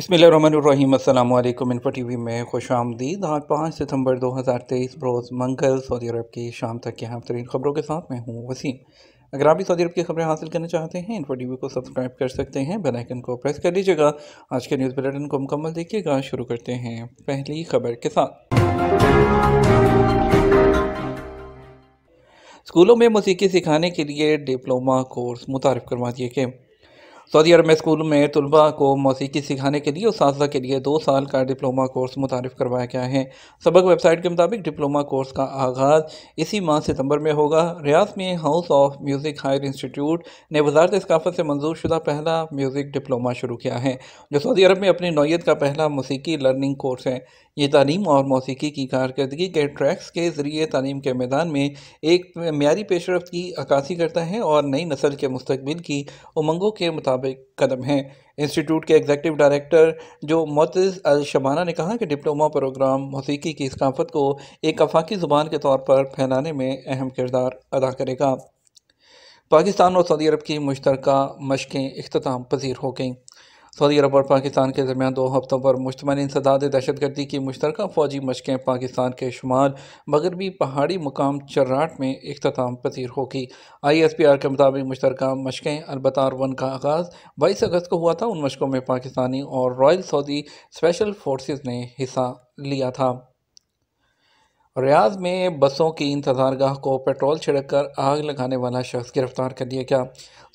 रहीकुम info T we में खुश आमदीद आज पाँच सितम्बर दो हज़ार तेईस बरोज़ मंगल सऊदी अरब की शाम तक की अहम तरीन ख़बरों के साथ मैं हूँ वसीम अगर आप भी सऊदी अरब की खबरें हासिल करना चाहते हैं इनफो टी वी को सब्सक्राइब कर सकते हैं बेल आइकन को प्रेस कर लीजिएगा आज के न्यूज़ बुलेटिन को मुकम्मल देखिएगा शुरू करते हैं पहली खबर के साथ स्कूलों में मौसीकी सिखाने के लिए डिप्लोमा कोर्स मुतारफ़ करवा दिए गए सऊदी अरब में स्कूल में तलबा को मौसीकी सिखाने के लिए उस के लिए दो साल का डिप्लोमा कोर्स मुतारफ़ करवाया गया है सबक वेबसाइट के मुताबिक डिप्लोमा कोर्स का आगाज़ इसी माह सितंबर में होगा रियाज में house of music higher institute ने वजारत सकाफत से मंजूर शुदा पहला म्यूज़िक डिप्लोमा शुरू किया है जो सऊदी अरब में अपनी नौीयत का पहला मौसीकी लर्निंग कोर्स है ये तालीम और मौसीकी की कारकर्दगी के ट्रैक्स के ज़रिए तालीम के मैदान में एक मीरी पेशरफ की अक्सी करता है और नई नस्ल के मुस्तबिल की उमंगों के मुताबिक कदम हैं इंस्टीट्यूट के एग्जेक्टिव डायरेक्टर जो मोतज़ अल शबाना ने कहा कि डिप्लोमा प्रोग्राम मौसीकी की सकाफत को एक अफाकी ज़ुबान के तौर पर फैलाने में अहम किरदार अदा करेगा पाकिस्तान और सऊदी अरब की मुश्तरक मशक़ें अख्ताम पजीर हो गईं सऊदी अरब और पाकिस्तान के दरमियान दो हफ्तों पर मुश्तमल इंसदाद दहशत गर्दी की मुश्तरक फ़ौजी मशकें पाकिस्तान के शुमाल मगरबी पहाड़ी मुकाम चर्राट में अख्ताम पसीर होगी आई एस पी आर के मुताबिक मुश्तरक मशकें अलबतार वन का आगाज़ बाईस अगस्त को हुआ था उन मशकों में पाकिस्तानी और रॉयल सऊदी स्पेशल फोर्स ने हिस्सा लिया था रियाज में बसों की इंतजारगाह को पेट्रोल छिड़क कर आग लगाने वाला शख्स गिरफ्तार कर लिया गया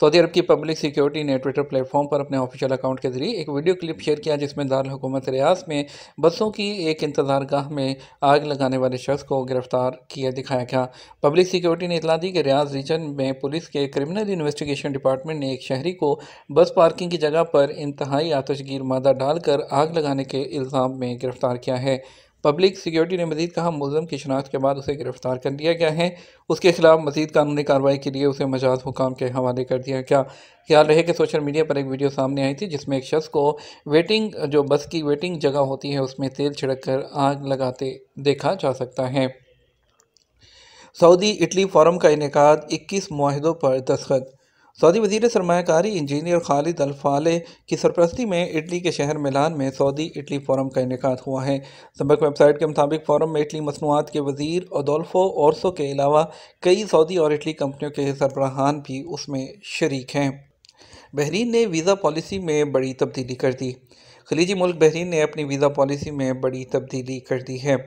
सऊदी अरब की पब्लिक सिक्योरिटी ने ट्विटर प्लेटफॉर्म पर अपने ऑफिशियल अकाउंट के जरिए एक वीडियो क्लिप शेयर किया जिसमें दारकूमत रियाज में बसों की एक इंतजारगाह में आग लगाने वाले शख्स को गिरफ्तार किया दिखाया गया पब्लिक सिक्योरिटी ने इतला दी कि रियाज रीजन में पुलिस के क्रिमिनल इन्वेस्टिगेशन डिपार्टमेंट ने एक शहरी को बस पार्किंग की जगह पर इंतहाई आतशगीर मादा डालकर आग लगाने के इल्ज़ाम में गिरफ्तार किया है पब्लिक सिक्योरिटी ने मजीद कहा मुलम की शनाख्त के बाद उसे गिरफ्तार कर लिया गया है उसके खिलाफ मजीद कानूनी कार्रवाई के लिए उसे मजाज हुकाम के हवाले कर दिया गया ख्याल रहे कि सोशल मीडिया पर एक वीडियो सामने आई थी जिसमें एक शख्स को वेटिंग जो बस की वेटिंग जगह होती है उसमें तेल छिड़क कर आग लगाते देखा जा सकता है सऊदी इटली फॉरम का इनका इक्कीस माहदों पर दस्खत सऊदी वजीर सरमाकारी इंजीनियर खालिद अलफाले की सरपरस्ती में इटली के शहर मिलान में सऊदी इटली फोरम का इनका हुआ है सबक वेबसाइट के मुताबिक फोरम में इटली मसनूआत के वजीर ओडोल्फो औरसो के अलावा कई सऊदी और इटली कंपनियों के सरबराहान भी उसमें शरीक हैं बहरीन ने वीज़ा पॉलिसी में बड़ी तब्दीली कर दी खलीजी मुल्क बहरीन ने अपनी वीज़ा पॉलिसी में बड़ी तब्दीली कर दी है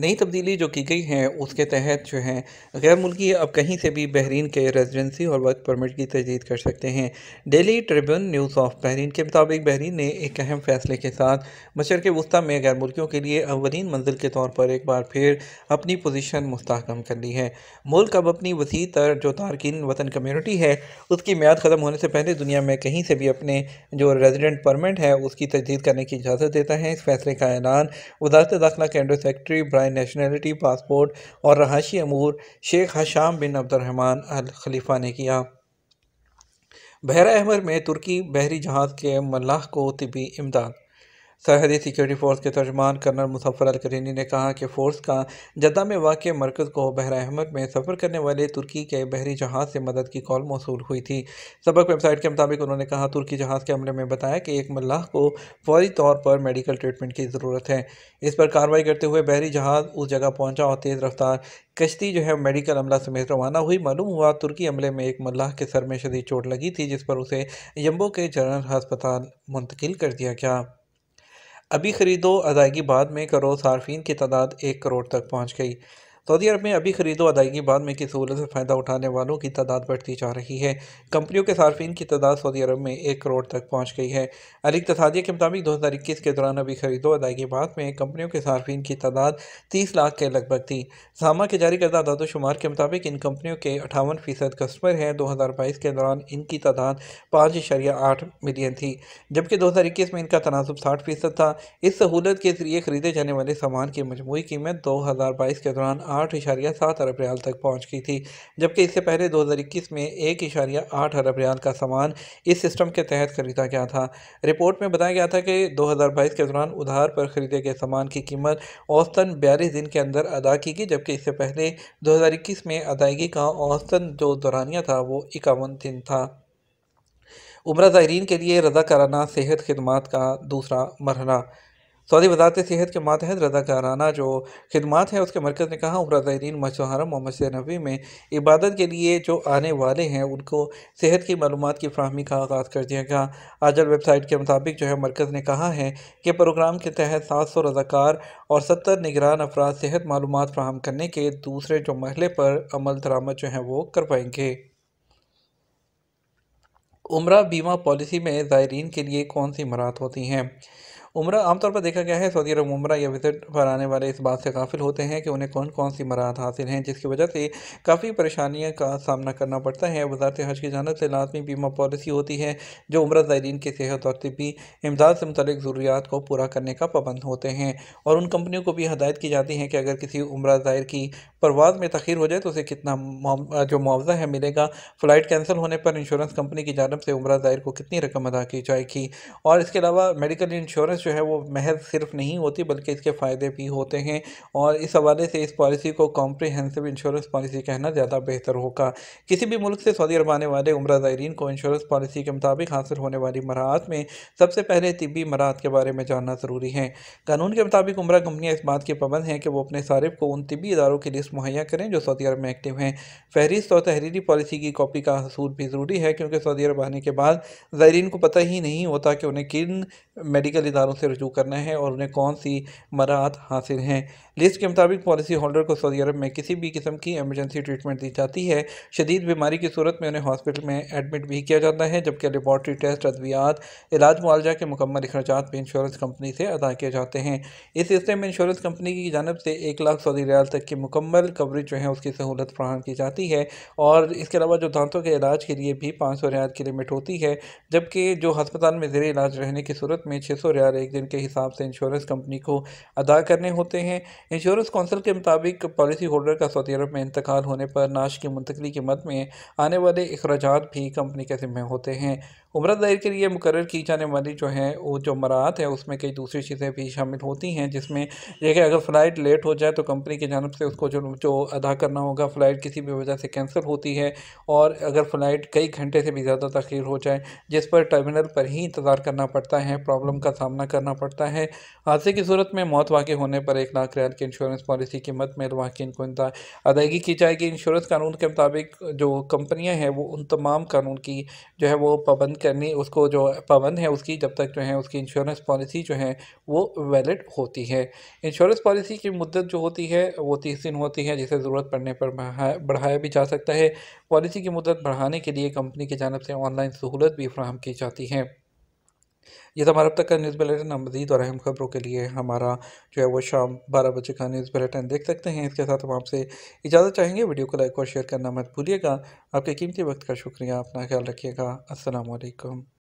नई तब्दीली जो की गई है उसके तहत जो है गैर मुल्की अब कहीं से भी बहरीन के रेजिडेंसी और वर्क परमिट की तजदीद कर सकते हैं Daily Tribune news of Bahrain के मुताबिक बहरीन ने एक अहम फैसले के साथ मशर के वस्ती में गैर मुल्कियों के लिए अवरीन मंजिल के तौर पर एक बार फिर अपनी पोजीशन मुस्तकम कर ली है मुल्क अब अपनी वसी तर जो तारकिन वतन कम्यूनिटी है उसकी मैद ख़त्म होने से पहले दुनिया में कहीं से भी अपने जो रेजिडेंट परमिट है उसकी तजदीद करने की इजाज़त देता है इस फैसले का ऐलान वजारत दाखिला के अंडर सेक्रेटरी ब्रायन बरए नेशनलिटी पासपोर्ट और रहाशी अमूर शेख हशाम बिन अब्दुलरहमान अल खलीफा ने किया बहरा अहमर में तुर्की बहरी जहाज़ के मल्लाह को तबी इमदाद सरहदी सिक्योरिटी फोर्स के तर्जमान कर्नल मुसफ़र अल करीनी ने कहा कि फ़ोर्स का जद्दा में वाक़ मरकज़ को बहर अहमद में सफ़र करने वाले तुर्की के बहरी जहाज़ से मदद की कॉल मौसू हुई थी सबक वेबसाइट के मुताबिक उन्होंने कहा तुर्की जहाज़ के हमले में बताया कि एक मल्लाह को फौरी तौर पर मेडिकल ट्रीटमेंट की ज़रूरत है इस पर कार्रवाई करते हुए बहरी जहाज़ उस जगह पहुँचा और तेज़ रफ्तार कश्ती जो है मेडिकल अमला समेत रवाना हुई मालूम हुआ तुर्की हमले में एक मल्लाह के सर में शदीद चोट लगी थी जिस पर उसे यम्बो के जनरल हस्पताल मुंतकिल कर दिया गया अभी ख़रीदो अदायगी बाद में करो सार्फिन की तादाद एक करोड़ तक पहुँच गई सऊदी अरब में अभी खरीदो अदायगी बाद में की सहूलत से फ़ायदा उठाने वालों की तादाद बढ़ती जा रही है कंपनियों के सार्फिन की तादाद सऊदी अरब में एक करोड़ तक पहुँच गई है अलग तसादिया के मुताबिक दो हज़ार इक्कीस के दौरान अभी खरीदो अदायगी बाद में कंपनियों के सार्फिन की तादाद तीस लाख के लगभग थी सामा के जारी करदा दादोशुमार के मुताबिक इन कंपनियों के अठावन फ़ीसद कस्टमर हैं दो हज़ार बाईस के दौरान इनकी तादाद पाँच इशारिया आठ मिलियन थी जबकि दो हज़ार इक्कीस में इनका तनासब साठ फ़ीसद था इस सहूलत के ज़रिए खरीदे जाने वाले सामान की मजमू कीमत दो हज़ार बाईस के दौरान आठ इशारिया सात अरब रियाल तक पहुँच गई थी जबकि इससे पहले दो हज़ार इक्कीस में एक इशारिया आठ अरब रियाल का सामान इस सिस्टम के तहत खरीदा गया था रिपोर्ट में बताया गया था कि दो हज़ार बाईस के दौरान उधार पर खरीदे गए सामान की कीमत औसतन बयालीस दिन के अंदर अदा की गई जबकि इससे पहले दो हज़ार इक्कीस में अदायगी का औसतन जो दौरानिया था वो इक्यावन दिन था उम्र ज़ायरीन के लिए रजाकाराना सेहत खदमात का दूसरा मरहला सऊदी वजारत सेहत के मातहत रदाकाराना जो खदमात हैं उसके मरकज़ ने कहा उम्र ज़ायरीन मशहरम मोहम्मद से नबी में इबादत के लिए जो आने वाले हैं उनको सेहत की मालूम की फ्राहमी का आगाज़ कर दिया गया आजल वेबसाइट के मुताबिक जो है मरकज़ ने कहा है कि प्रोग्राम के तहत सात सौ रजाकार और सत्तर निगरान अफराद सेहत मालूम फ्राहम करने के दूसरे जो महले पर अमल दरामद जो है वो कर पाएंगे उम्र बीमा पॉलिसी में ज़ायरीन के लिए कौन सी मराहत होती हैं उम्र आमतौर पर देखा गया है सऊदी अरब उम्र या विजिट पर आने वाले इस बात से काफ़िल होते हैं कि उन्हें कौन कौन सी मराहत हासिल हैं जिसकी वजह से काफ़ी परेशानियों का सामना करना पड़ता है वजारत हज की जानब से लाजमी बीमा पॉलिसी होती है जो उम्र ज़ायरीन की सेहत और तबी इमदाद से मुतलिक ज़रूरियात को पूरा करने का पाबंद होते हैं और उन कंपनियों को भी हदायत की जाती है कि अगर किसी उम्र ज़ायर की परवाज़ में तखीर हो जाए तो उसे कितना जो मुआवजा है मिलेगा फ़्लाइट कैंसिल होने पर इंश्योरेंस कंपनी की जानब से उम्र ज़ायर को कितनी रकम अदा की जाएगी और इसके अलावा मेडिकल इंश्योरेंस जो है वो महज सिर्फ नहीं होती बल्कि इसके फ़ायदे भी होते हैं और इस हवाले से इस पॉलिसी को कॉम्प्रिहेंसिव इंश्योरेंस पॉलिसी कहना ज़्यादा बेहतर होगा किसी भी मुल्क से सऊदी अरब आने वाले उम्र ज़ायरीन को इंश्योरेंस पॉलिसी के मुताबिक हासिल होने वाली मराहत में सबसे पहले तबी मराहत के बारे में जानना ज़रूरी है कानून के मुताबिक उम्र कंपनियाँ इस बात की पाबंद हैं कि वो अपने सारे को उन तबी इदारों की लिस्ट मुहैया करें जो सऊदी अरब में एक्टिव हैं फहरिस्त और तहरीरी पॉलिसी की कॉपी का हसूल भी ज़रूरी है क्योंकि सऊदी अरब आने के बाद ज़ायरीन को पता ही नहीं होता कि उन्हें किन मेडिकल इदारों से रजू करना है और उन्हें कौन सी मराहत हासिल हैं लिस्ट के मुताबिक पॉलिसी होल्डर को सऊदी अरब में किसी भी किस्म की एमरजेंसी ट्रीटमेंट दी जाती है शदीद बीमारी की सूरत में उन्हें हॉस्पिटल में एडमिट भी किया जाता है जबकि लेबॉटरी टेस्ट अद्वियात इलाज मुआवजा के मुकम्मल अखराज भी इंश्योरेंस कंपनी से अदा किए जाते हैं इस सिलसिले में इंश्योरेंस कंपनी की जानब से एक लाख सऊदी रियाल तक की मुकम्मल कवरेज जो है उसकी सहूलत फ्राहम की जाती है और इसके अलावा जो दांतों के इलाज के लिए भी पाँच सौ रियाल की लिमिट होती है जबकि जो हस्पताल में जेर इलाज रहने की सूरत में छः सौ रियाल एक दिन के हिसाब से इंश्योरेंस कंपनी को अदा करने होते हैं इंश्योरेंस काउंसिल के मुताबिक पॉलिसी होल्डर का सऊदी अरब में इंतकाल होने पर नाश की मुंतकली मत में आने वाले अखराज भी कंपनी के ज़िम्मे होते हैं उम्र दायर के लिए मुकर की जाने वाली जो है वो जो मरात है उसमें कई दूसरी चीज़ें भी शामिल होती हैं जिसमें यह कि अगर फ़्लाइट लेट हो जाए तो कंपनी की जानब से उसको जो जो अदा करना होगा फ़्लाइट किसी भी वजह से कैंसिल होती है और अगर फ़्लाइट कई घंटे से भी ज़्यादा तखीर हो जाए जिस पर टर्मिनल पर ही इंतज़ार करना पड़ता है प्रॉब्लम का सामना करना पड़ता है हादसे की सूरत में मौत वाक़ होने पर एक लाख रियाल की इंश्योरेंस पॉलिसी कीमत में वाकिन को अदायगी की जाएगी इंश्योरेंस कानून के मुताबिक जो कंपनियाँ हैं वो उन तमाम कानून की जो है वो पाबंद करनी उसको जो पाबंद है उसकी जब तक जो है उसकी इंश्योरेंस पॉलिसी जो है वो वैलिड होती है इंश्योरेंस पॉलिसी की मुद्दत जो होती है वो तीस दिन होती है जिसे ज़रूरत पड़ने पर बढ़ाया भी जा सकता है पॉलिसी की मुद्दत बढ़ाने के लिए कंपनी की जानब से ऑनलाइन सहूलत भी फ्राहम की जाती है ये तो हमारा अब तक का न्यूज़ बुलेटिन हम मजीद और अहम खबरों के लिए हमारा जो है वो शाम बारह बजे का न्यूज़ बुलेटिन देख सकते हैं इसके साथ हम आपसे इजाज़त चाहेंगे वीडियो को लाइक और शेयर करना मत भूलिएगा आपके कीमती वक्त का शुक्रिया अपना ख्याल रखिएगा असलकम